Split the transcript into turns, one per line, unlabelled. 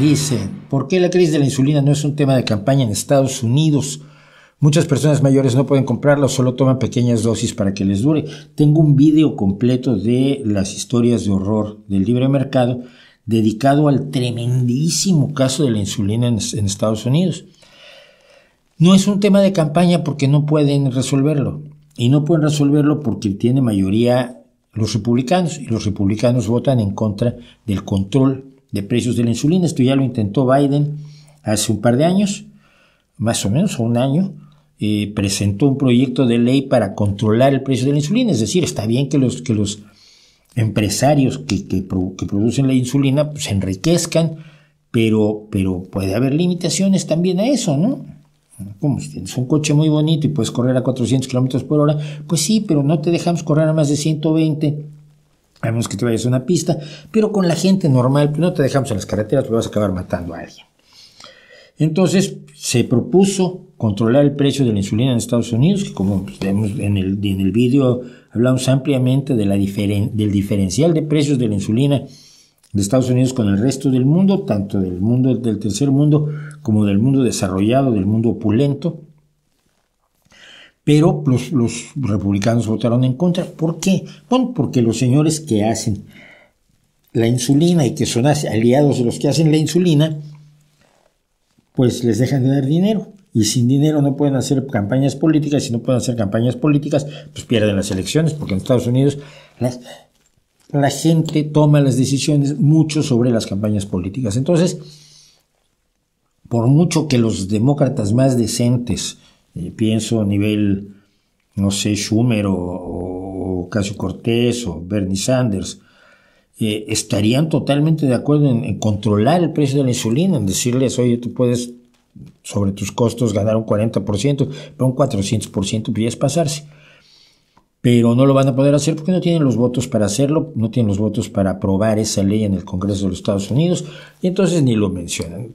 Dice, ¿por qué la crisis de la insulina no es un tema de campaña en Estados Unidos? Muchas personas mayores no pueden comprarla solo toman pequeñas dosis para que les dure. Tengo un video completo de las historias de horror del libre mercado dedicado al tremendísimo caso de la insulina en, en Estados Unidos. No es un tema de campaña porque no pueden resolverlo. Y no pueden resolverlo porque tiene mayoría los republicanos. Y los republicanos votan en contra del control de precios de la insulina. Esto ya lo intentó Biden hace un par de años, más o menos, o un año. presentó un proyecto de ley para controlar el precio de la insulina. Es decir, está bien que los, que los empresarios que, que, producen la insulina se pues, enriquezcan, pero, pero puede haber limitaciones también a eso, ¿no? Como si tienes un coche muy bonito y puedes correr a 400 kilómetros por hora, pues sí, pero no te dejamos correr a más de 120 menos que te vayas a una pista, pero con la gente normal, pues, no te dejamos en las carreteras, te pues, vas a acabar matando a alguien. Entonces se propuso controlar el precio de la insulina en Estados Unidos, que como en el, en video, hablamos ampliamente de la del diferencial de precios de la insulina de Estados Unidos con el resto del mundo, tanto del mundo del tercer mundo como del mundo desarrollado, del mundo opulento pero los, republicanos votaron en contra. ¿Por qué? Bueno, porque los señores que hacen la insulina y que son aliados de los que hacen la insulina, pues les dejan de dar dinero. Y sin dinero no pueden hacer campañas políticas, y si no pueden hacer campañas políticas, pues pierden las elecciones, porque en Estados Unidos la gente toma las decisiones mucho sobre las campañas políticas. Entonces, por mucho que los demócratas más decentes, eh, pienso a nivel, no sé, Schumer o, Casio Cortés o Bernie Sanders, eh, estarían totalmente de acuerdo en, controlar el precio de la insulina, en decirles, oye, tú puedes sobre tus costos ganar un 40%, pero un 400% podrías pues pasarse. Pero no lo van a poder hacer porque no tienen los votos para hacerlo, no tienen los votos para aprobar esa ley en el Congreso de los Estados Unidos, y entonces ni lo mencionan.